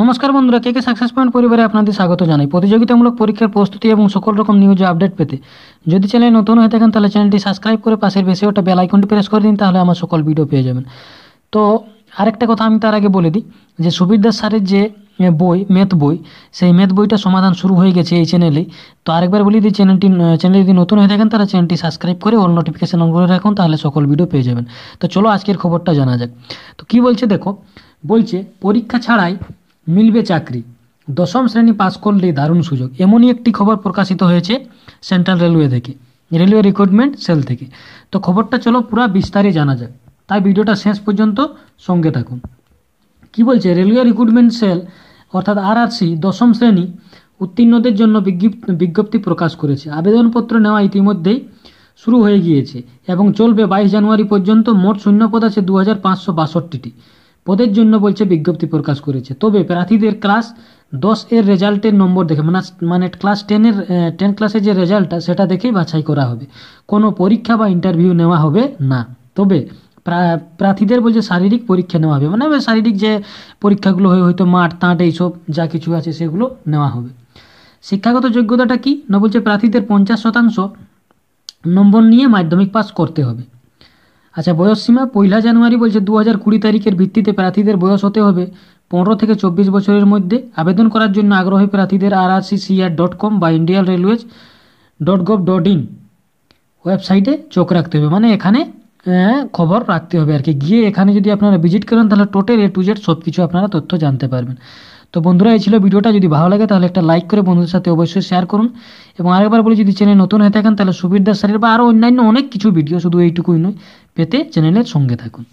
নমস্কার বন্ধুরা কে কে success point পরিবারে আপনাদের স্বাগত জানাই প্রতিযোগিতামূলক পরীক্ষার প্রস্তুতি এবং সকল রকম নিউজ আপডেট পেতে যদি চ্যানেল নতুন হয়ে থাকেন তাহলে চ্যানেলটি সাবস্ক্রাইব করে পাশের বেশি ওটা বেল আইকনটি প্রেস করে দিন তাহলে আমার সকল ভিডিও পেয়ে যাবেন তো আরেকটা কথা আমি তার আগে বলে দিই যে সুবীর দাস স্যারের যে বই ম্যাথ বই সেই ম্যাথ বইটা সমাধান শুরু হয়ে গেছে এই চ্যানেলেই তো আরেকবার বলি দিই চ্যানেলটি চ্যানেলে যদি নতুন হয়ে থাকেন তাহলে চ্যানেলটি সাবস্ক্রাইব করে অল নোটিফিকেশান অন করে রাখুন তাহলে সকল ভিডিও পেয়ে যাবেন তো চলো আজকের খবরটা জানা যাক তো কী বলছে দেখো বলছে পরীক্ষা ছাড়াই মিলবে চাকরি দশম শ্রেণী পাস করলে দারুণ সুযোগ এমনই একটি খবর প্রকাশিত হয়েছে সেন্ট্রাল রেলওয়ে থেকে রেলওয়ে রিক্রুটমেন্ট সেল থেকে তো খবরটা চলো পুরা বিস্তারে জানা যাক তাই ভিডিওটা শেষ পর্যন্ত সঙ্গে থাকুন কি বলছে রেলওয়ে রিক্রুটমেন্ট সেল অর্থাৎ আরআরসি দশম শ্রেণী উত্তীর্ণদের জন্য বিজ্ঞপ্তি প্রকাশ করেছে আবেদনপত্র নেওয়া ইতিমধ্যেই শুরু হয়ে গিয়েছে এবং চলবে বাইশ জানুয়ারি পর্যন্ত মোট শূন্যপদ আছে দু হাজার পাঁচশো বাষট্টিটি পদের জন্য বলছে বিজ্ঞপ্তি প্রকাশ করেছে তবে প্রার্থীদের ক্লাস দশ এর রেজাল্টের নম্বর দেখে মানে মানে ক্লাস টেনের টেন ক্লাসের যে রেজাল্টটা সেটা দেখেই বাছাই করা হবে কোনো পরীক্ষা বা ইন্টারভিউ নেওয়া হবে না তবে প্রার্থীদের বলছে শারীরিক পরীক্ষা নেওয়া হবে মানে শারীরিক যে পরীক্ষাগুলো হয় হয়তো মাঠ তাঁট এইসব যা কিছু আছে সেগুলো নেওয়া হবে শিক্ষাগত যোগ্যতাটা কি না বলছে প্রার্থীদের পঞ্চাশ শতাংশ নম্বর নিয়ে মাধ্যমিক পাস করতে হবে আচ্ছা বয়সসীমা পয়লা জানুয়ারি বলছে দু হাজার কুড়ি তারিখের ভিত্তিতে প্রার্থীদের বয়স হতে হবে পনেরো থেকে চব্বিশ বছরের মধ্যে আবেদন করার জন্য আগ্রহী প্রার্থীদের আর আর সিআর ডট কম বা Indian railways dot gov dot in ওয়েবসাইটে চোখ রাখতে হবে মানে এখানে হ্যাঁ, খবর রাখতে হবে আর কি গিয়ে এখানে যদি আপনারা ভিজিট করেন তাহলে টোটাল এ টু জেড সব কিছু আপনারা তথ্য জানতে পারবেন তো বন্ধুরা এই ছিল ভিডিওটা যদি ভালো লাগে তাহলে একটা লাইক করে বন্ধুদের সাথে অবশ্যই শেয়ার করুন এবং আরেকবার বলে যদি চ্যানেল নতুন হয়ে থাকেন তাহলে সুবীর দাস স্যারের বা আরও অন্যান্য অনেক কিছু ভিডিও শুধু এইটুকুই নয় পেতে চ্যানেলের সঙ্গে থাকুন